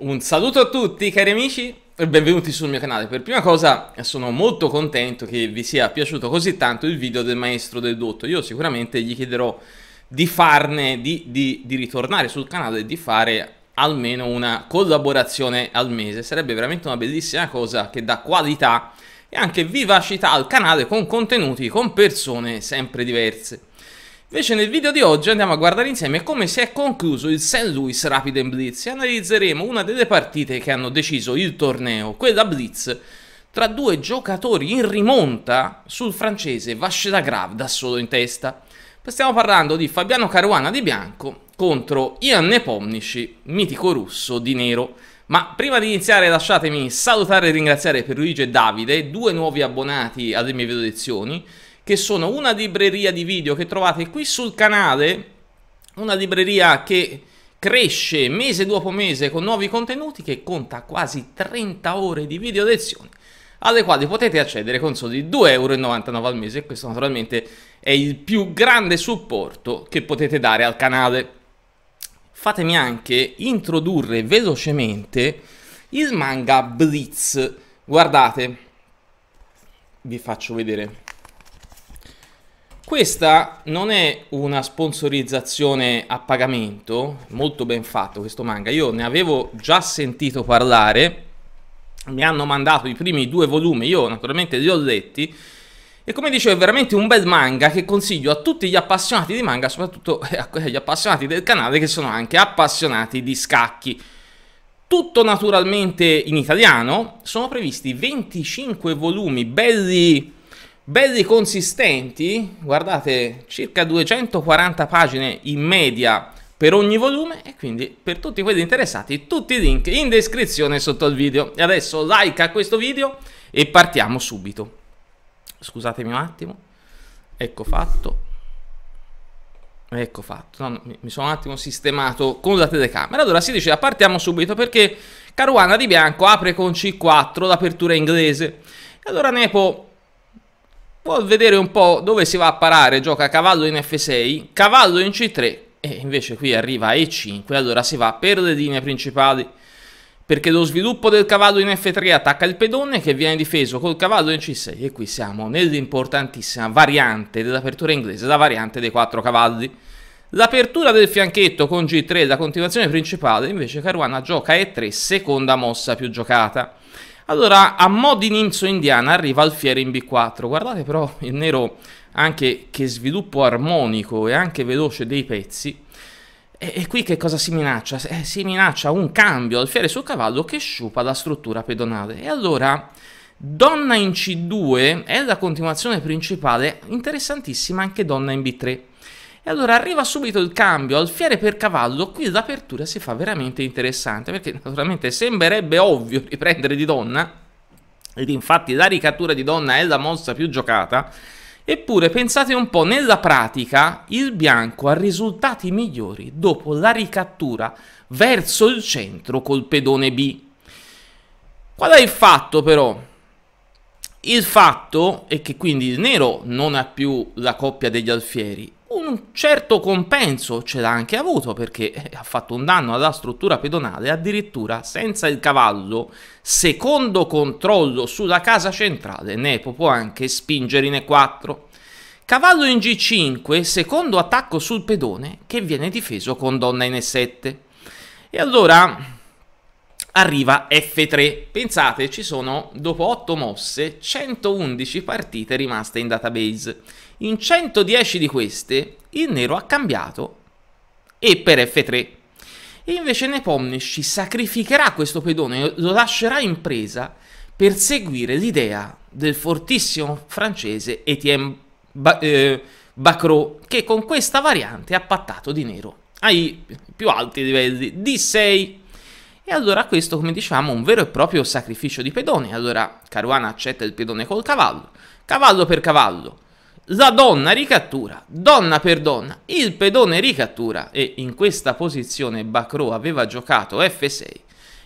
Un saluto a tutti cari amici e benvenuti sul mio canale. Per prima cosa sono molto contento che vi sia piaciuto così tanto il video del maestro del dotto. Io sicuramente gli chiederò di farne, di, di, di ritornare sul canale e di fare almeno una collaborazione al mese. Sarebbe veramente una bellissima cosa che dà qualità e anche vivacità al canale con contenuti, con persone sempre diverse. Invece nel video di oggi andiamo a guardare insieme come si è concluso il St. Louis Rapid Blitz e analizzeremo una delle partite che hanno deciso il torneo, quella Blitz, tra due giocatori in rimonta sul francese da Grave da solo in testa. Stiamo parlando di Fabiano Caruana di bianco contro Ian Nepomnici, mitico russo di nero. Ma prima di iniziare lasciatemi salutare e ringraziare per Luigi e Davide, due nuovi abbonati alle mie video lezioni, che sono una libreria di video che trovate qui sul canale, una libreria che cresce mese dopo mese con nuovi contenuti che conta quasi 30 ore di video lezioni alle quali potete accedere con soli 2,99€ al mese e questo naturalmente è il più grande supporto che potete dare al canale. Fatemi anche introdurre velocemente il manga Blitz. Guardate, vi faccio vedere. Questa non è una sponsorizzazione a pagamento, molto ben fatto questo manga, io ne avevo già sentito parlare, mi hanno mandato i primi due volumi, io naturalmente li ho letti, e come dicevo è veramente un bel manga che consiglio a tutti gli appassionati di manga, soprattutto ecco, agli appassionati del canale che sono anche appassionati di scacchi. Tutto naturalmente in italiano, sono previsti 25 volumi belli belli consistenti, guardate, circa 240 pagine in media per ogni volume e quindi per tutti quelli interessati tutti i link in descrizione sotto il video. E adesso like a questo video e partiamo subito. Scusatemi un attimo, ecco fatto. Ecco fatto, no, mi sono un attimo sistemato con la telecamera. Allora si diceva partiamo subito perché Caruana di Bianco apre con C4 l'apertura inglese. E allora Nepo può vedere un po' dove si va a parare, gioca cavallo in F6, cavallo in C3 e invece qui arriva E5, allora si va per le linee principali perché lo sviluppo del cavallo in F3 attacca il pedone che viene difeso col cavallo in C6 e qui siamo nell'importantissima variante dell'apertura inglese, la variante dei quattro cavalli. L'apertura del fianchetto con G3 la continuazione principale, invece Caruana gioca E3, seconda mossa più giocata. Allora, a mo' di Ninzo Indiana arriva Alfiere in B4. Guardate però il nero anche che sviluppo armonico e anche veloce dei pezzi. E, e qui che cosa si minaccia? Eh, si minaccia un cambio Alfiere sul cavallo che sciupa la struttura pedonale. E allora... Donna in C2 è la continuazione principale, interessantissima anche donna in B3. E allora arriva subito il cambio alfiere per cavallo, qui l'apertura si fa veramente interessante, perché naturalmente sembrerebbe ovvio riprendere di donna, ed infatti la ricattura di donna è la mossa più giocata, eppure pensate un po', nella pratica il bianco ha risultati migliori dopo la ricattura verso il centro col pedone B. Qual è il fatto però? Il fatto è che quindi il nero non ha più la coppia degli alfieri un certo compenso ce l'ha anche avuto perché eh, ha fatto un danno alla struttura pedonale addirittura senza il cavallo secondo controllo sulla casa centrale Nepo può anche spingere in E4 cavallo in G5 secondo attacco sul pedone che viene difeso con donna in E7 e allora arriva F3. Pensate, ci sono, dopo 8 mosse, 111 partite rimaste in database. In 110 di queste, il nero ha cambiato e per F3. E invece Nepomniachtchi sacrificherà questo pedone, lo lascerà in presa per seguire l'idea del fortissimo francese Etienne ba- eh, Bacro, che con questa variante ha pattato di nero ai più alti livelli d 6 e allora questo, come diciamo, è un vero e proprio sacrificio di pedone. Allora Caruana accetta il pedone col cavallo, cavallo per cavallo. La donna ricattura, donna per donna, il pedone ricattura e in questa posizione Bacro aveva giocato F6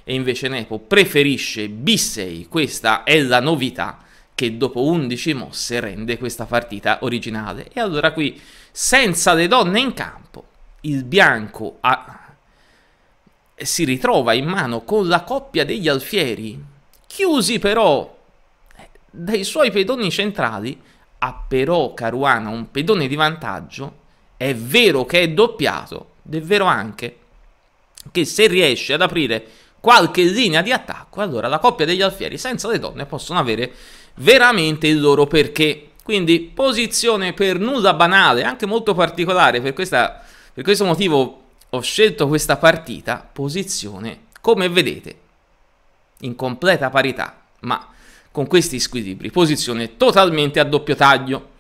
e invece Nepo preferisce B6, questa è la novità che dopo 11 mosse rende questa partita originale. E allora qui, senza le donne in campo, il bianco ha si ritrova in mano con la coppia degli alfieri, chiusi però eh, dai suoi pedoni centrali, ha però Caruana un pedone di vantaggio, è vero che è doppiato, ed è vero anche che se riesce ad aprire qualche linea di attacco, allora la coppia degli alfieri senza le donne possono avere veramente il loro perché. Quindi posizione per nulla banale, anche molto particolare, per, questa, per questo motivo ho scelto questa partita, posizione, come vedete, in completa parità, ma con questi squilibri, posizione totalmente a doppio taglio.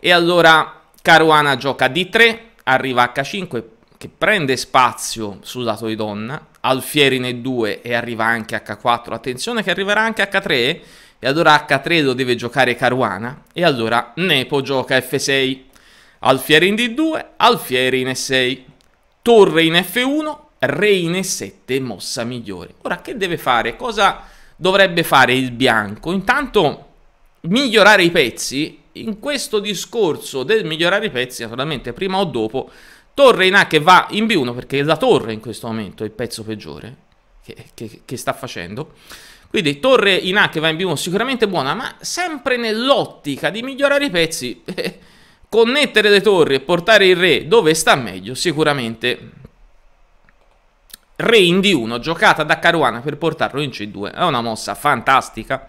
E allora Caruana gioca D3, arriva H5 che prende spazio sul lato di donna, Alfieri ne 2 e arriva anche H4, attenzione che arriverà anche H3 e allora H3 lo deve giocare Caruana e allora Nepo gioca F6, Alfieri in D2, Alfieri in E6 torre in F1, re in E7, mossa migliore. Ora che deve fare? Cosa dovrebbe fare il bianco? Intanto migliorare i pezzi, in questo discorso del migliorare i pezzi, naturalmente prima o dopo, torre in A che va in B1 perché la torre in questo momento è il pezzo peggiore che, che, che sta facendo. Quindi torre in A che va in B1 sicuramente buona, ma sempre nell'ottica di migliorare i pezzi... Eh, Connettere le torri e portare il re dove sta meglio sicuramente Re in D1 giocata da Caruana per portarlo in C2 è una mossa fantastica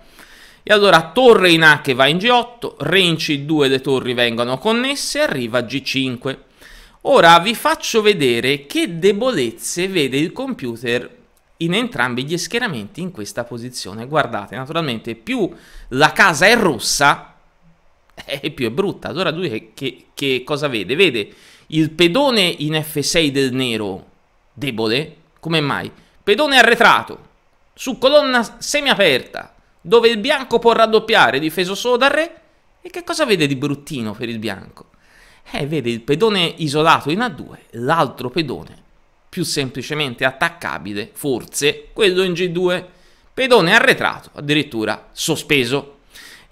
e allora torre in A che va in G8 re in C2 le torri vengono connesse arriva G5 ora vi faccio vedere che debolezze vede il computer in entrambi gli schieramenti in questa posizione guardate naturalmente più la casa è rossa è più è brutta. Allora lui che, che, che cosa vede? Vede il pedone in F6 del nero debole, come mai? Pedone arretrato, su colonna semiaperta, dove il bianco può raddoppiare, difeso solo dal re. E che cosa vede di bruttino per il bianco? Eh, vede il pedone isolato in A2, l'altro pedone più semplicemente attaccabile, forse, quello in G2. Pedone arretrato, addirittura sospeso.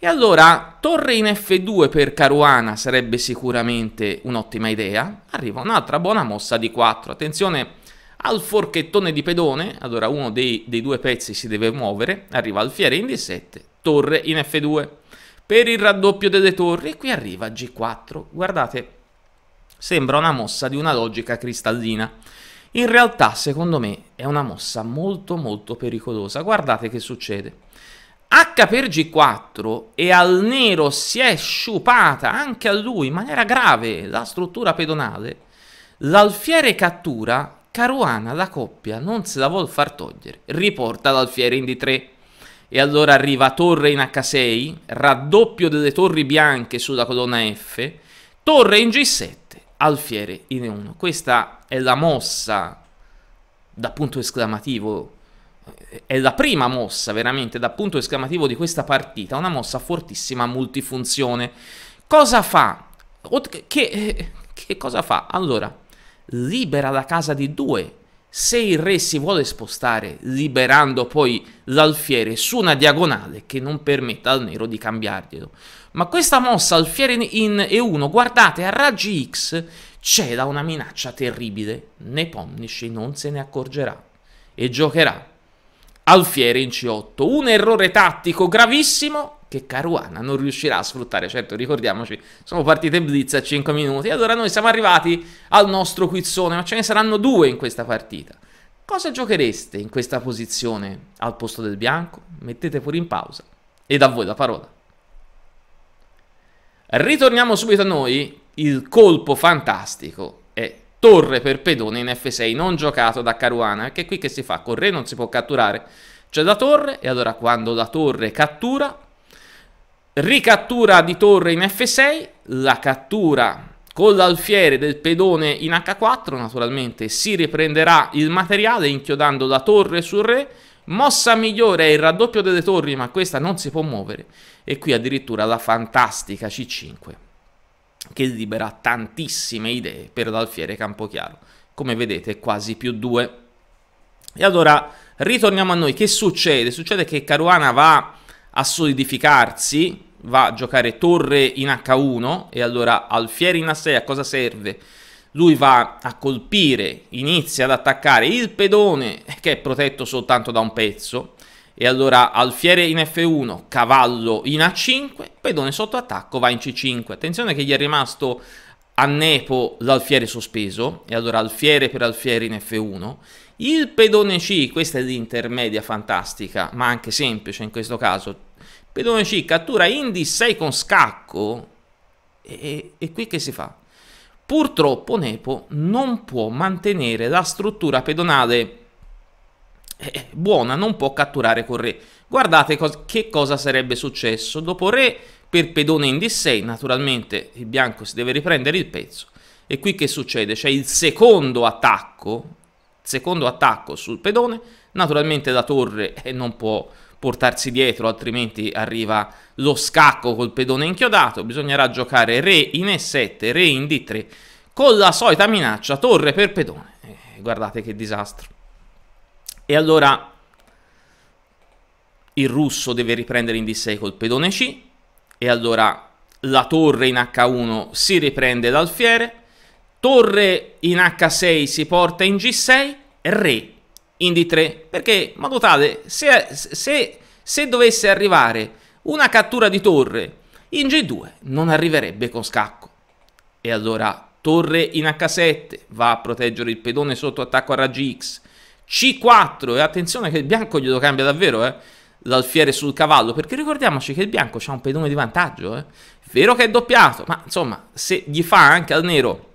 E allora torre in F2 per Caruana sarebbe sicuramente un'ottima idea. Arriva un'altra buona mossa di 4. Attenzione al forchettone di pedone, allora uno dei, dei due pezzi si deve muovere. Arriva alfiere in D7, torre in F2. Per il raddoppio delle torri qui arriva G4. Guardate, sembra una mossa di una logica cristallina. In realtà secondo me è una mossa molto molto pericolosa. Guardate che succede. H per G4 e al nero si è sciupata anche a lui in maniera grave la struttura pedonale, l'alfiere cattura, Caruana la coppia non se la vuol far togliere, riporta l'alfiere in D3. E allora arriva torre in H6, raddoppio delle torri bianche sulla colonna F, torre in G7, alfiere in E1. Questa è la mossa da punto esclamativo è la prima mossa veramente da punto esclamativo di questa partita, una mossa fortissima multifunzione. Cosa fa? Che, che cosa fa? Allora, libera la casa di due. Se il re si vuole spostare, liberando poi l'alfiere su una diagonale che non permetta al nero di cambiarglielo. Ma questa mossa alfiere in E1, guardate, a raggi X c'era una minaccia terribile. Nepomnishi non se ne accorgerà e giocherà Alfieri in C8. Un errore tattico gravissimo che Caruana non riuscirà a sfruttare. Certo, ricordiamoci, sono partite blitz a 5 minuti. Allora noi siamo arrivati al nostro quizzone, ma ce ne saranno due in questa partita. Cosa giochereste in questa posizione al posto del bianco? Mettete pure in pausa. E da voi la parola. Ritorniamo subito a noi. Il colpo fantastico è torre per pedone in F6 non giocato da Caruana, perché qui che si fa? Con Re non si può catturare, c'è la torre e allora quando la torre cattura, ricattura di torre in F6, la cattura con l'alfiere del pedone in H4 naturalmente si riprenderà il materiale inchiodando la torre sul Re, mossa migliore è il raddoppio delle torri ma questa non si può muovere e qui addirittura la fantastica C5 che libera tantissime idee per l'Alfiere Campochiaro. Come vedete quasi più due. E allora ritorniamo a noi, che succede? Succede che Caruana va a solidificarsi, va a giocare torre in H1 e allora alfiere in A6 a cosa serve? Lui va a colpire, inizia ad attaccare il pedone che è protetto soltanto da un pezzo, e allora alfiere in F1, cavallo in A5, pedone sotto attacco va in C5. Attenzione che gli è rimasto a Nepo l'alfiere sospeso, e allora alfiere per alfiere in F1. Il pedone C, questa è l'intermedia fantastica, ma anche semplice in questo caso. Pedone C cattura in D6 con scacco, e, e qui che si fa? Purtroppo Nepo non può mantenere la struttura pedonale eh, eh, buona, non può catturare con re. Guardate cos che cosa sarebbe successo. Dopo re per pedone in D6, naturalmente il bianco si deve riprendere il pezzo. E qui che succede? C'è il secondo attacco, secondo attacco sul pedone, naturalmente la torre eh, non può portarsi dietro, altrimenti arriva lo scacco col pedone inchiodato, bisognerà giocare re in E7, re in D3, con la solita minaccia torre per pedone. Eh, guardate che disastro. E allora il russo deve riprendere in D6 col pedone C. E allora la torre in H1 si riprende l'alfiere. Torre in H6 si porta in G6. Re in D3. Perché, in modo tale, se, se, se dovesse arrivare una cattura di torre in G2 non arriverebbe con scacco. E allora torre in H7 va a proteggere il pedone sotto attacco a raggi X. C4 e attenzione che il bianco glielo cambia davvero eh, l'alfiere sul cavallo perché ricordiamoci che il bianco ha un pedone di vantaggio eh. è vero che è doppiato ma insomma se gli fa anche al nero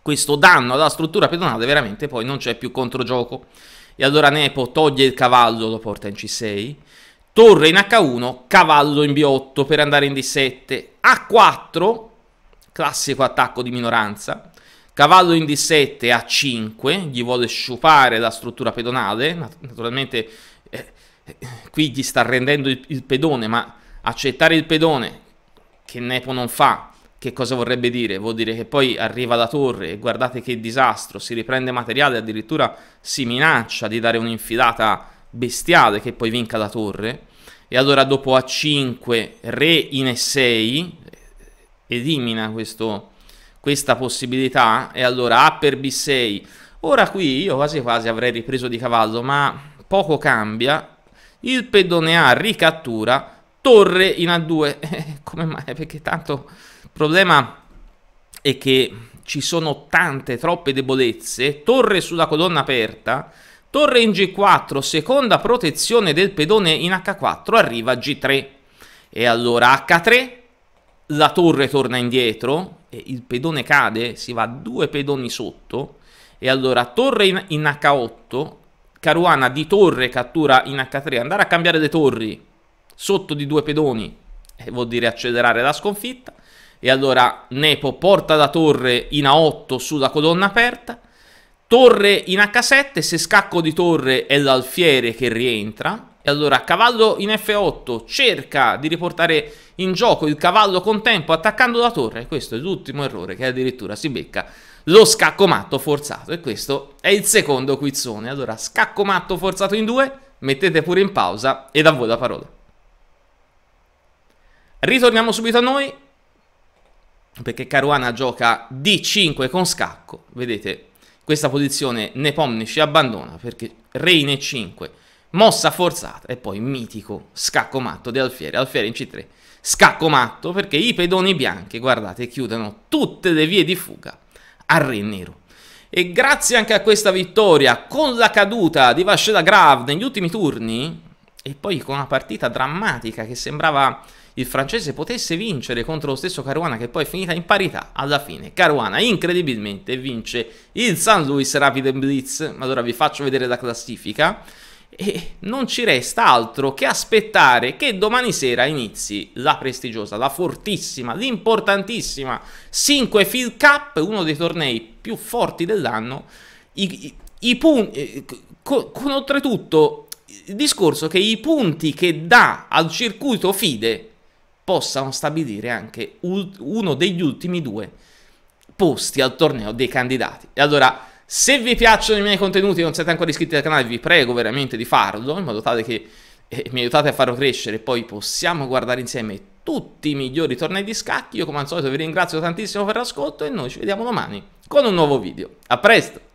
questo danno alla struttura pedonale veramente poi non c'è più controgioco e allora Nepo toglie il cavallo lo porta in C6 torre in H1 cavallo in B8 per andare in D7 A4 classico attacco di minoranza Cavallo in D7 a 5, gli vuole sciupare la struttura pedonale, naturalmente eh, eh, qui gli sta rendendo il, il, pedone, ma accettare il pedone che Nepo non fa, che cosa vorrebbe dire? Vuol dire che poi arriva la torre e guardate che disastro, si riprende materiale, addirittura si minaccia di dare un'infilata bestiale che poi vinca la torre. E allora dopo A5, Re in E6, eh, elimina questo questa possibilità e allora A per B6. Ora qui io quasi quasi avrei ripreso di cavallo, ma poco cambia. Il pedone A ricattura, torre in A2. come mai? Perché tanto il problema è che ci sono tante, troppe debolezze. Torre sulla colonna aperta, torre in G4, seconda protezione del pedone in H4, arriva G3. E allora H3, la torre torna indietro, il pedone cade, si va due pedoni sotto e allora torre in, in H8, Caruana di torre cattura in H3, andare a cambiare le torri sotto di due pedoni eh, vuol dire accelerare la sconfitta e allora Nepo porta la torre in A8 sulla colonna aperta, torre in H7, se scacco di torre è l'alfiere che rientra, e allora cavallo in F8 cerca di riportare in gioco il cavallo con tempo attaccando la torre. Questo è l'ultimo errore che addirittura si becca lo scacco matto forzato. E questo è il secondo quizzone. Allora scacco matto forzato in due, mettete pure in pausa e da voi la parola. Ritorniamo subito a noi perché Caruana gioca D5 con scacco. Vedete, questa posizione Nepomni ci abbandona perché Re in E5 mossa forzata e poi mitico scacco matto di Alfieri, Alfieri in C3, scacco matto perché i pedoni bianchi, guardate, chiudono tutte le vie di fuga al re nero. E grazie anche a questa vittoria, con la caduta di Vasceda Grav negli ultimi turni, e poi con una partita drammatica che sembrava il francese potesse vincere contro lo stesso Caruana che poi è finita in parità alla fine Caruana incredibilmente vince il San Luis Rapid Blitz ma allora vi faccio vedere la classifica e non ci resta altro che aspettare che domani sera inizi la prestigiosa, la fortissima, l'importantissima 5 Field Cup, uno dei tornei più forti dell'anno, i, i, i punti, eh, con, con oltretutto il discorso che i punti che dà al circuito FIDE possano stabilire anche uno degli ultimi due posti al torneo dei candidati. E allora se vi piacciono i miei contenuti e non siete ancora iscritti al canale, vi prego veramente di farlo, in modo tale che eh, mi aiutate a farlo crescere e poi possiamo guardare insieme tutti i migliori tornei di scacchi. Io come al solito vi ringrazio tantissimo per l'ascolto e noi ci vediamo domani con un nuovo video. A presto!